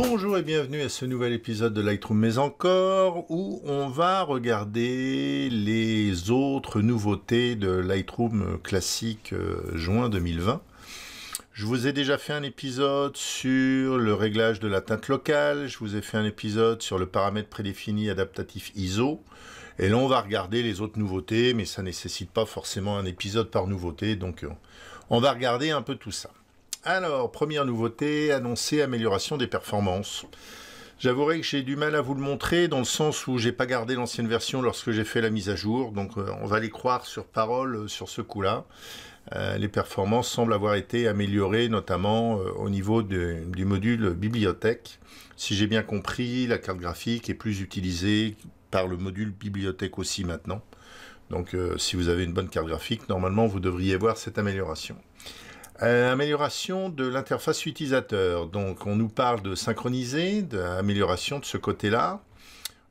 Bonjour et bienvenue à ce nouvel épisode de Lightroom Mais Encore où on va regarder les autres nouveautés de Lightroom euh, classique euh, juin 2020. Je vous ai déjà fait un épisode sur le réglage de la teinte locale, je vous ai fait un épisode sur le paramètre prédéfini adaptatif ISO, et là on va regarder les autres nouveautés, mais ça nécessite pas forcément un épisode par nouveauté, donc euh, on va regarder un peu tout ça. Alors, première nouveauté, annoncée amélioration des performances. J'avouerai que j'ai du mal à vous le montrer dans le sens où j'ai pas gardé l'ancienne version lorsque j'ai fait la mise à jour, donc euh, on va les croire sur parole euh, sur ce coup-là. Euh, les performances semblent avoir été améliorées, notamment au niveau du module bibliothèque. Si j'ai bien compris, la carte graphique est plus utilisée par le module bibliothèque aussi maintenant. Donc si vous avez une bonne carte graphique, normalement vous devriez voir cette amélioration. Euh, amélioration de l'interface utilisateur. Donc on nous parle de synchroniser, d'amélioration de ce côté-là.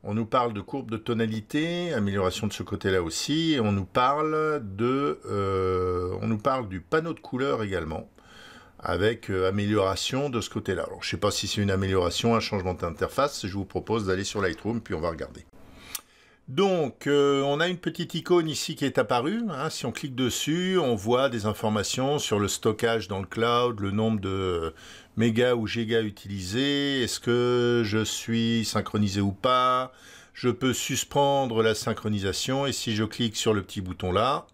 On nous parle de courbe de tonalité, amélioration de ce côté-là aussi. Et on nous parle de, euh, on nous parle du panneau de couleur également, avec euh, amélioration de ce côté-là. Alors je ne sais pas si c'est une amélioration, un changement d'interface. Je vous propose d'aller sur Lightroom puis on va regarder. Donc, euh, on a une petite icône ici qui est apparue. Hein. Si on clique dessus, on voit des informations sur le stockage dans le cloud, le nombre de mégas ou gigas utilisés, est-ce que je suis synchronisé ou pas. Je peux suspendre la synchronisation et si je clique sur le petit bouton là,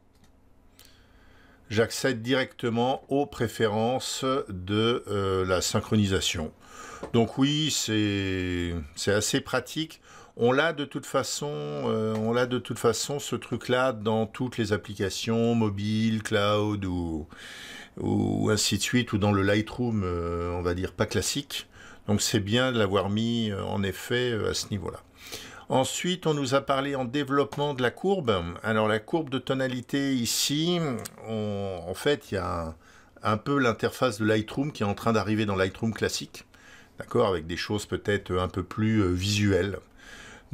j'accède directement aux préférences de euh, la synchronisation. Donc oui, c'est assez pratique on l'a de toute façon, euh, on l'a de toute façon ce truc-là dans toutes les applications mobiles, cloud ou, ainsi de suite, ou dans le Lightroom, euh, on va dire pas classique. Donc c'est bien de l'avoir mis euh, en effet à ce niveau-là. Ensuite, on nous a parlé en développement de la courbe. Alors la courbe de tonalité ici, en fait, il y a un, un peu l'interface de Lightroom qui est en train d'arriver dans Lightroom classique. D'accord Avec des choses peut-être un peu plus visuelles.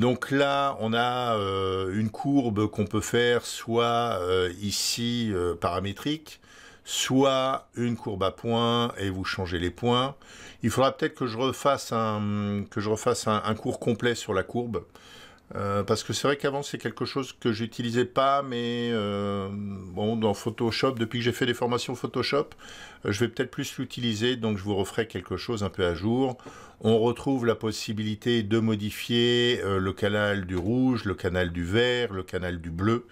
Donc là, on a euh, une courbe qu'on peut faire soit euh, ici euh, paramétrique, soit une courbe à points et vous changez les points. Il faudra peut-être que je refasse que je refasse un cours complet sur la courbe. Euh, parce que c'est vrai qu'avant c'est quelque chose que j'utilisais pas, mais euh, bon dans Photoshop, depuis que j'ai fait des formations Photoshop, euh, je vais peut-être plus l'utiliser, donc je vous referai quelque chose un peu à jour. On retrouve la possibilité de modifier le canal du rouge, le canal du vert, le canal du bleu.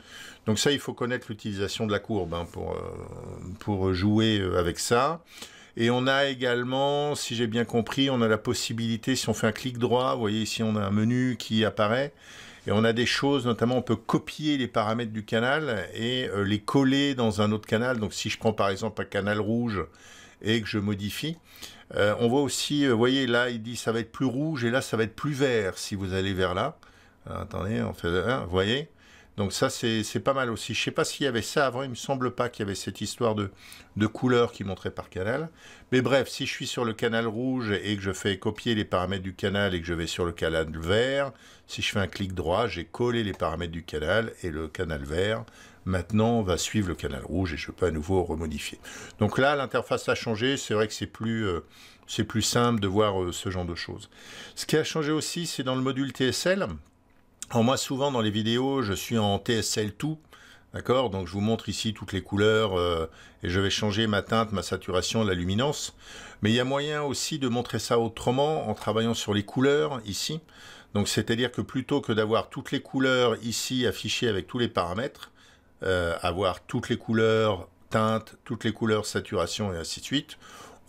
Donc ça, il faut connaître l'utilisation de la courbe hein, pour jouer avec ça. Et on a également, si j'ai bien compris, on a la possibilité, si on fait un clic droit, vous voyez ici on a un menu qui apparaît. Et on a des choses, notamment on peut copier les paramètres du canal et euh, les coller dans un autre canal. Donc si je prends par exemple un canal rouge et que je modifie, euh, on voit aussi, euh, vous voyez là, il dit ça va être plus rouge et là ça va être plus vert si vous allez vers là. attendez, on fait, vous voyez, donc ça, c'est pas mal aussi. Je sais pas s'il y avait ça avant, il me semble pas qu'il y avait cette histoire de, de couleur qui montrait par canal. Mais bref, si je suis sur le canal rouge et que je fais copier les paramètres du canal et que je vais sur le canal vert, si je fais un clic droit, j'ai collé les paramètres du canal et le canal vert maintenant va suivre le canal rouge et je peux à nouveau remodifier. Donc là, l'interface a changé. C'est vrai que c'est plus, euh, simple de voir euh, ce genre de choses. Ce qui a changé aussi, c'est dans le module TSL alors moi souvent dans les vidéos, je suis en TSL tout, d'accord Donc je vous montre ici toutes les couleurs euh, et je vais changer ma teinte, ma saturation, la luminance. Mais il y a moyen aussi de montrer ça autrement en travaillant sur les couleurs ici. Donc c'est-à-dire que plutôt que d'avoir toutes les couleurs ici affichées avec tous les paramètres, euh, avoir toutes les couleurs, teintes, toutes les couleurs, saturation et ainsi de suite,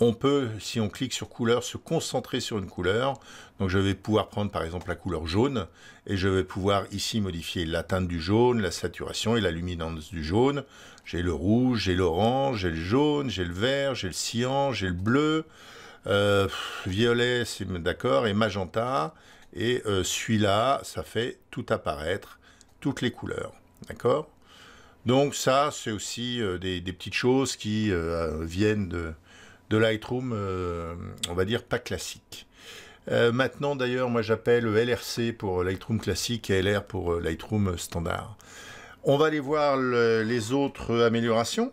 on peut, si on clique sur couleur, se concentrer sur une couleur, donc je vais pouvoir prendre par exemple la couleur jaune et je vais pouvoir ici modifier la teinte du jaune, la saturation et la luminance du jaune. J'ai le rouge, j'ai l'orange, j'ai le jaune, j'ai le vert, j'ai le cyan, j'ai le bleu, euh, violet, c'est d'accord, et magenta. Et euh, celui-là, ça fait tout apparaître, toutes les couleurs. D'accord Donc ça, c'est aussi euh, des, petites choses qui viennent de, de Lightroom, on va dire, pas classique. Euh, maintenant, d'ailleurs, moi j'appelle LRC pour Lightroom classique et LR pour euh, Lightroom standard. On va aller voir les autres améliorations.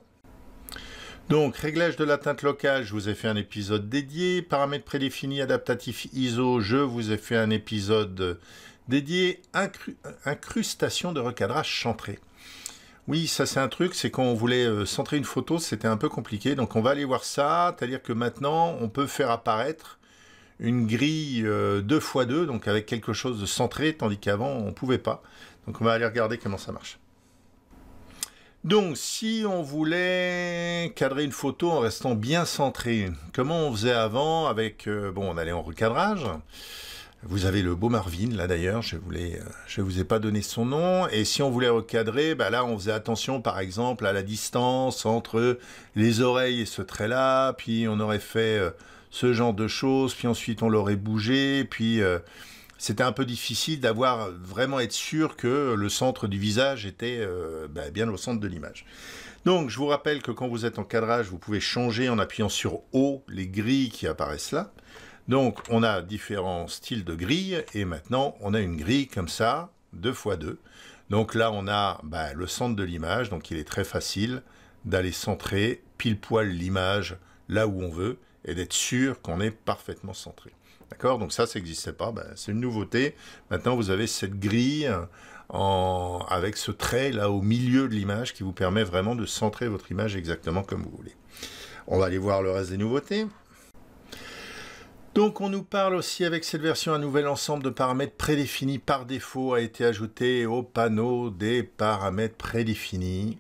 Donc, réglage de la teinte locale, je vous ai fait un épisode dédié. Paramètres prédéfinis, adaptatif ISO, je vous ai fait un épisode dédié. incrustation de recadrage chantré. Oui, ça c'est un truc, c'est quand on voulait euh, centrer une photo, c'était un peu compliqué. Donc on va aller voir ça, c'est-à-dire que maintenant on peut faire apparaître une grille 2x2, euh, donc avec quelque chose de centré, tandis qu'avant on ne pouvait pas. Donc on va aller regarder comment ça marche. Donc si on voulait cadrer une photo en restant bien centré, comment on faisait avant avec... Euh, bon, on allait en recadrage. Vous avez le beau Marvin, là d'ailleurs, je ne euh, vous ai pas donné son nom. Et si on voulait recadrer, bah, là on faisait attention par exemple à la distance entre les oreilles et ce trait-là, puis on aurait fait ce genre de choses, puis ensuite on l'aurait bougé, puis euh, c'était un peu difficile d'avoir vraiment être sûr que le centre du visage était euh, bah, bien au centre de l'image. Donc je vous rappelle que quand vous êtes en cadrage, vous pouvez changer en appuyant sur haut les grilles qui apparaissent là. Donc on a différents styles de grilles et maintenant on a une grille comme ça, 2 x 2. Donc là on a bah, le centre de l'image, donc il est très facile d'aller centrer pile poil l'image là où on veut et d'être sûr qu'on est parfaitement centré. D'accord Donc ça, ça n'existait pas. Ben, c'est une nouveauté. Maintenant, vous avez cette grille avec ce trait là au milieu de l'image qui vous permet vraiment de centrer votre image exactement comme vous voulez. On va aller voir le reste des nouveautés. Donc on nous parle aussi avec cette version un nouvel ensemble de paramètres prédéfinis par défaut a été ajouté au panneau des paramètres prédéfinis.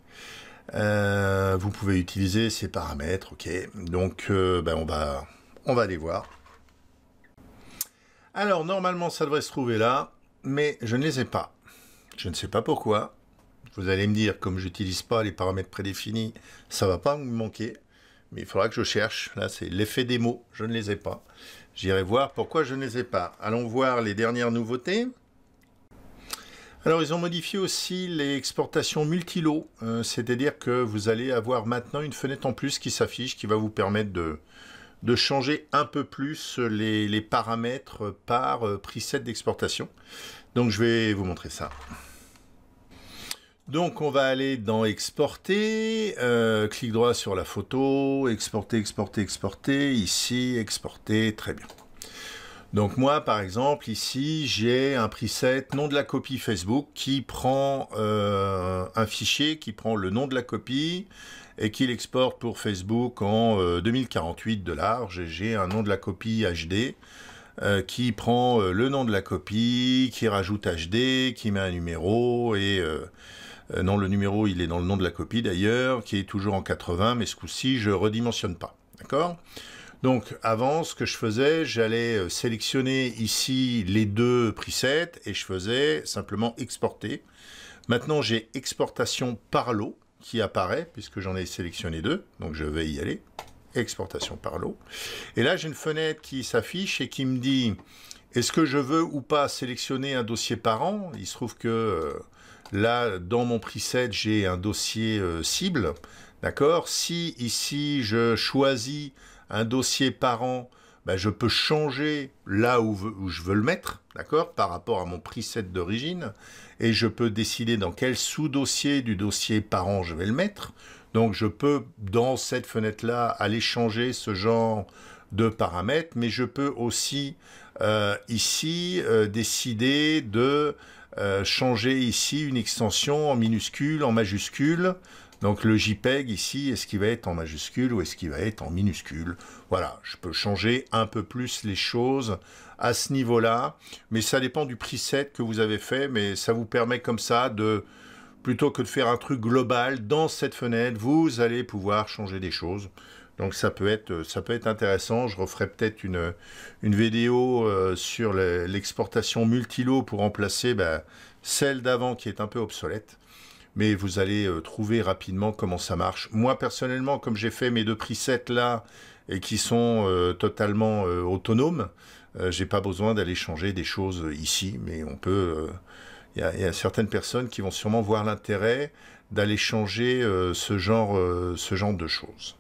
Euh, vous pouvez utiliser ces paramètres, ok. Donc euh, ben, on, va, on va les voir. Alors normalement ça devrait se trouver là, mais je ne les ai pas. Je ne sais pas pourquoi. Vous allez me dire, comme j'utilise pas les paramètres prédéfinis, ça va pas me manquer. Mais il faudra que je cherche. Là, c'est l'effet démo. Je ne les ai pas. J'irai voir pourquoi je ne les ai pas. Allons voir les dernières nouveautés. Alors ils ont modifié aussi les exportations multilo, euh, c'est-à-dire que vous allez avoir maintenant une fenêtre en plus qui s'affiche qui va vous permettre de, de changer un peu plus les, paramètres par euh, preset d'exportation. Donc je vais vous montrer ça. Donc on va aller dans exporter, euh, clic droit sur la photo, exporter, exporter, exporter, ici, exporter, très bien. Donc moi, par exemple, ici, j'ai un preset nom de la copie Facebook qui prend euh, un fichier qui prend le nom de la copie et qui l'exporte pour Facebook en 2048 euh, de large. J'ai un nom de la copie HD euh, qui prend le nom de la copie, qui rajoute HD, qui met un numéro et... non, le numéro, il est dans le nom de la copie d'ailleurs, qui est toujours en 80, mais ce coup-ci, je redimensionne pas. D'accord donc avant, ce que je faisais, j'allais euh, sélectionner ici les deux presets et je faisais simplement exporter. Maintenant, j'ai exportation par lot qui apparaît puisque j'en ai sélectionné deux. Donc je vais y aller. Exportation par lot. Et là, j'ai une fenêtre qui s'affiche et qui me dit est-ce que je veux ou pas sélectionner un dossier par an Il se trouve que euh, là, dans mon preset, j'ai un dossier euh, cible. D'accord Si ici, je choisis un dossier par an, ben, je peux changer là où, je veux le mettre, d'accord, par rapport à mon preset d'origine, et je peux décider dans quel sous-dossier du dossier par an je vais le mettre. Donc je peux, dans cette fenêtre-là, aller changer ce genre de paramètres, mais je peux aussi euh, ici euh, décider de euh, changer ici une extension en minuscule, en majuscule, donc le JPEG ici, est-ce qu'il va être en majuscule ou est-ce qu'il va être en minuscule Voilà, je peux changer un peu plus les choses à ce niveau-là, mais ça dépend du preset que vous avez fait, mais ça vous permet comme ça de, plutôt que de faire un truc global dans cette fenêtre, vous allez pouvoir changer des choses. Donc ça peut être, ça peut être intéressant. Je referai peut-être une, vidéo euh, sur l'exportation multilo pour remplacer ben, celle d'avant qui est un peu obsolète mais vous allez euh, trouver rapidement comment ça marche. Moi personnellement, comme j'ai fait mes deux presets là et qui sont euh, totalement euh, autonomes, j'ai pas besoin d'aller changer des choses ici, mais on peut. Il y, a certaines personnes qui vont sûrement voir l'intérêt d'aller changer ce genre, ce genre de choses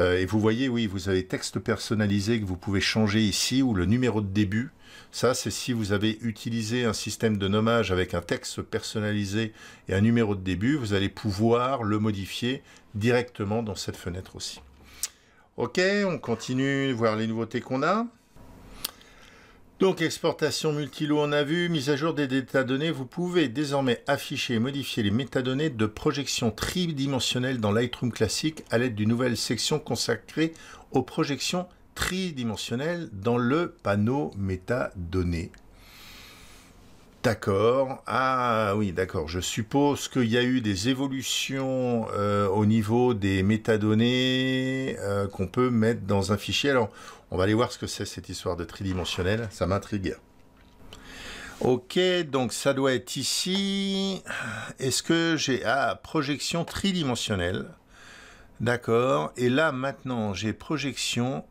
et vous voyez, oui, vous avez texte personnalisé que vous pouvez changer ici, ou le numéro de début. Ça, c'est si vous avez utilisé un système de nommage avec un texte personnalisé et un numéro de début, vous allez pouvoir le modifier directement dans cette fenêtre aussi. Ok, on continue voir les nouveautés qu'on a. Donc exportation multilot, on a vu, mise à jour des métadonnées, vous pouvez désormais afficher et modifier les métadonnées de projection tridimensionnelle dans Lightroom classique à l'aide d'une nouvelle section consacrée aux projections tridimensionnel dans le panneau métadonnées. D'accord. Ah oui, d'accord. Je suppose qu'il y a eu des évolutions euh, au niveau des métadonnées euh, qu'on peut mettre dans un fichier. Alors, on va aller voir ce que c'est cette histoire de tridimensionnel. Ça m'intrigue. Ok, donc ça doit être ici. Est-ce que j'ai... Ah, projection tridimensionnelle. D'accord. Et là, maintenant, j'ai projection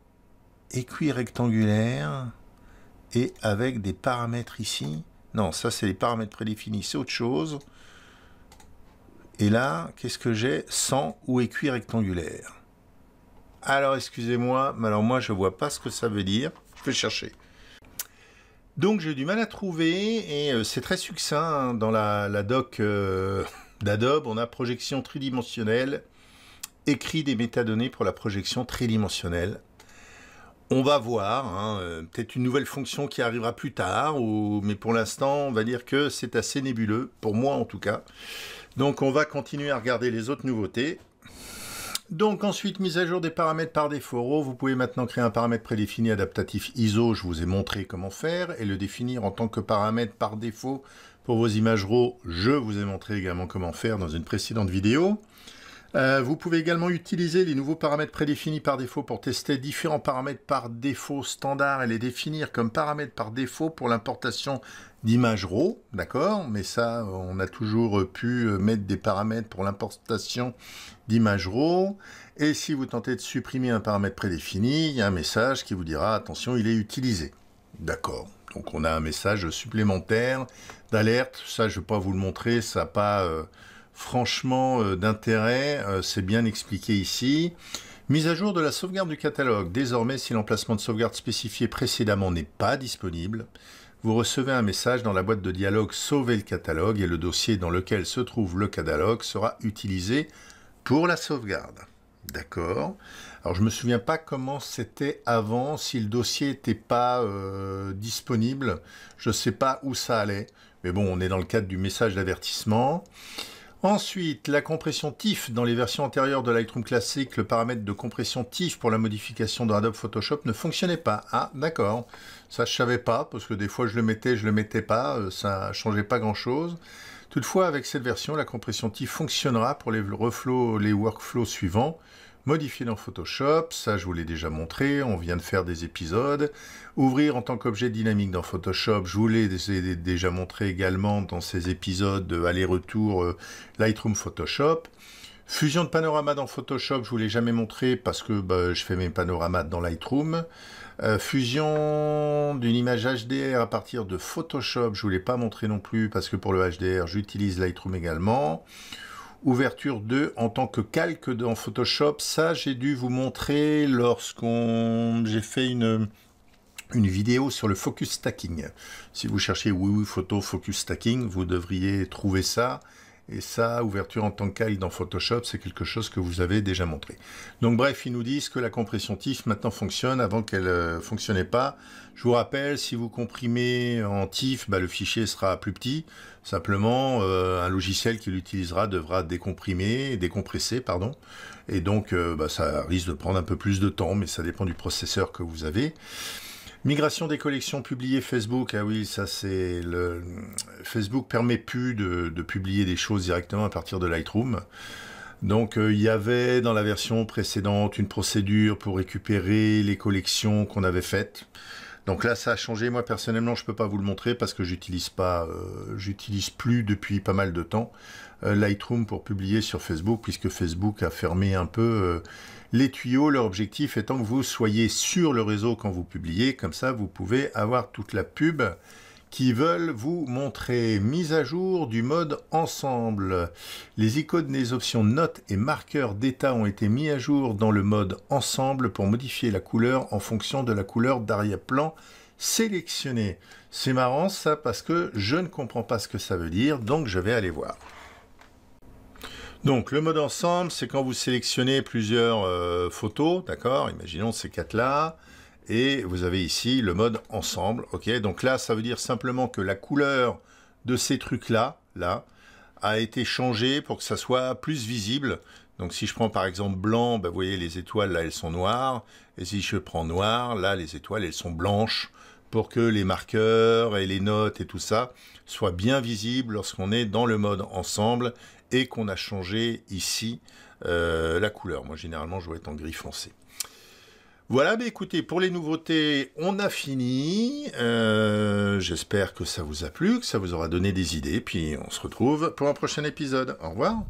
écui rectangulaire et avec des paramètres ici. Non, ça c'est les paramètres prédéfinis, c'est autre chose. Et là, qu'est-ce que j'ai 100 ou écui rectangulaire. Alors excusez-moi, mais alors moi je vois pas ce que ça veut dire. Je vais chercher. Donc j'ai du mal à trouver, et euh, c'est très succinct hein, dans la, doc euh, d'Adobe, on a projection tridimensionnelle, écrit des métadonnées pour la projection tridimensionnelle. On va voir, hein, euh, peut-être une nouvelle fonction qui arrivera plus tard, mais pour l'instant, on va dire que c'est assez nébuleux, pour moi en tout cas. Donc on va continuer à regarder les autres nouveautés. Donc ensuite, mise à jour des paramètres par défaut. Vous pouvez maintenant créer un paramètre prédéfini adaptatif ISO, je vous ai montré comment faire, et le définir en tant que paramètre par défaut pour vos images RAW. Je vous ai montré également comment faire dans une précédente vidéo. Euh, vous pouvez également utiliser les nouveaux paramètres prédéfinis par défaut pour tester différents paramètres par défaut standard et les définir comme paramètres par défaut pour l'importation d'images RAW, d'accord Mais ça, on a toujours pu euh, mettre des paramètres pour l'importation d'images RAW. Et si vous tentez de supprimer un paramètre prédéfini, il y a un message qui vous dira « Attention, il est utilisé ». D'accord. Donc on a un message supplémentaire d'alerte. Ça, je ne vais pas vous le montrer, ça n'a pas... Euh, franchement euh, d'intérêt, euh, c'est bien expliqué ici. Mise à jour de la sauvegarde du catalogue. Désormais, si l'emplacement de sauvegarde spécifié précédemment n'est pas disponible, vous recevez un message dans la boîte de dialogue Sauver le catalogue et le dossier dans lequel se trouve le catalogue sera utilisé pour la sauvegarde. D'accord. Alors je me souviens pas comment c'était avant, si le dossier n'était pas euh, disponible, je ne sais pas où ça allait. Mais bon, on est dans le cadre du message d'avertissement. Ensuite, la compression TIFF. Dans les versions antérieures de Lightroom Classic, le paramètre de compression TIFF pour la modification de Adobe Photoshop ne fonctionnait pas. Ah, d'accord. Ça, je savais pas, parce que des fois, je le mettais, je ne le mettais pas. Euh, ça changeait pas grand-chose. Toutefois, avec cette version, la compression TIFF fonctionnera pour les, les workflows suivants modifier dans Photoshop, ça je vous l'ai déjà montré, on vient de faire des épisodes, ouvrir en tant qu'objet dynamique dans Photoshop, je vous l'ai déjà montré également dans ces épisodes de aller-retour euh, Lightroom Photoshop, fusion de panorama dans Photoshop, je vous l'ai jamais montré parce que bah, je fais mes panoramas dans Lightroom, euh, fusion d'une image HDR à partir de Photoshop, je ne vous l'ai pas montré non plus parce que pour le HDR j'utilise Lightroom également, Ouverture 2 en tant que calque dans Photoshop. Ça, j'ai dû vous montrer lorsqu'on j'ai fait une, une vidéo sur le focus stacking. Si vous cherchez oui oui photo focus stacking, vous devriez trouver ça. Et ça, ouverture en tant qu'aille dans Photoshop, c'est quelque chose que vous avez déjà montré. Donc bref, ils nous disent que la compression TIFF maintenant fonctionne avant qu'elle ne euh, fonctionnait pas. Je vous rappelle, si vous comprimez en TIFF, bah, le fichier sera plus petit. Simplement, euh, un logiciel qui l'utilisera devra décomprimer, décompresser, pardon. Et donc, euh, bah, ça risque de prendre un peu plus de temps, mais ça dépend du processeur que vous avez. Migration des collections publiées Facebook. Ah oui, ça c'est le Facebook permet plus de, publier des choses directement à partir de Lightroom. Donc euh, il y avait dans la version précédente une procédure pour récupérer les collections qu'on avait faites. Donc là ça a changé. Moi personnellement je peux pas vous le montrer parce que j'utilise pas, euh, j'utilise plus depuis pas mal de temps euh, Lightroom pour publier sur Facebook puisque Facebook a fermé un peu les tuyaux, leur objectif étant que vous soyez sur le réseau quand vous publiez, comme ça vous pouvez avoir toute la pub qui veulent vous montrer mise à jour du mode ensemble. Les icônes des options notes et marqueurs d'état ont été mis à jour dans le mode ensemble pour modifier la couleur en fonction de la couleur d'arrière-plan sélectionnée. C'est marrant ça parce que je ne comprends pas ce que ça veut dire, donc je vais aller voir. Donc le mode ensemble, c'est quand vous sélectionnez plusieurs euh, photos, d'accord Imaginons ces quatre-là. Et vous avez ici le mode ensemble, ok Donc là, ça veut dire simplement que la couleur de ces trucs-là, là, a été changée pour que ça soit plus visible. Donc si je prends par exemple blanc, ben, vous voyez les étoiles, là, elles sont noires. Et si je prends noir, là, les étoiles, elles sont blanches pour que les marqueurs et les notes et tout ça soient bien visibles lorsqu'on est dans le mode ensemble et qu'on a changé ici euh, la couleur. Moi, généralement, je vais être en gris foncé. Voilà, mais écoutez, pour les nouveautés, on a fini. Euh, j'espère que ça vous a plu, que ça vous aura donné des idées. Puis on se retrouve pour un prochain épisode. Au revoir.